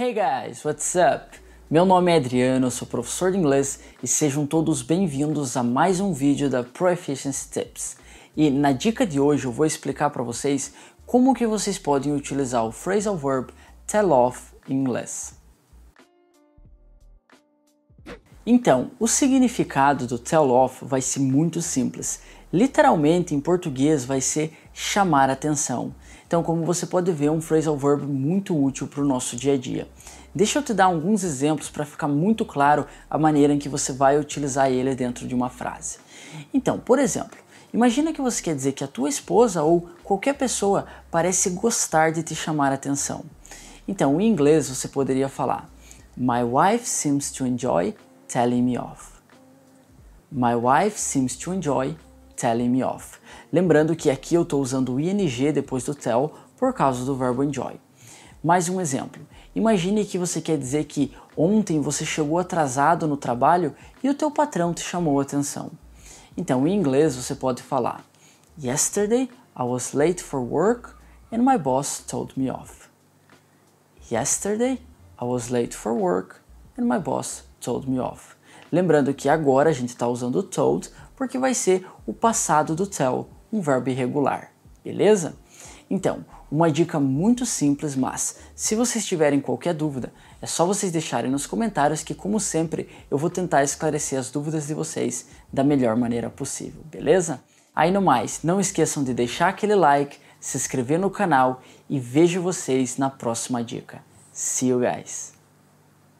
Hey guys, what's up? Meu nome é Adriano, eu sou professor de inglês e sejam todos bem-vindos a mais um vídeo da Proficiency Tips. E na dica de hoje eu vou explicar para vocês como que vocês podem utilizar o phrasal verb tell off em inglês. Então, o significado do tell off vai ser muito simples. Literalmente, em português, vai ser chamar atenção. Então, como você pode ver, é um phrasal verb muito útil para o nosso dia a dia. Deixa eu te dar alguns exemplos para ficar muito claro a maneira em que você vai utilizar ele dentro de uma frase. Então, por exemplo, imagina que você quer dizer que a tua esposa ou qualquer pessoa parece gostar de te chamar atenção. Então, em inglês, você poderia falar: My wife seems to enjoy telling me off. My wife seems to enjoy telling me off. Lembrando que aqui eu estou usando o ing depois do tell por causa do verbo enjoy. Mais um exemplo. Imagine que você quer dizer que ontem você chegou atrasado no trabalho e o teu patrão te chamou a atenção. Então, em inglês você pode falar: Yesterday I was late for work and my boss told me off. Yesterday I was late for work and my boss told me off. Lembrando que agora a gente está usando o told porque vai ser o passado do tell, um verbo irregular, beleza? Então, uma dica muito simples, mas se vocês tiverem qualquer dúvida, é só vocês deixarem nos comentários que, como sempre, eu vou tentar esclarecer as dúvidas de vocês da melhor maneira possível, beleza? Aí no mais, não esqueçam de deixar aquele like, se inscrever no canal e vejo vocês na próxima dica. See you guys!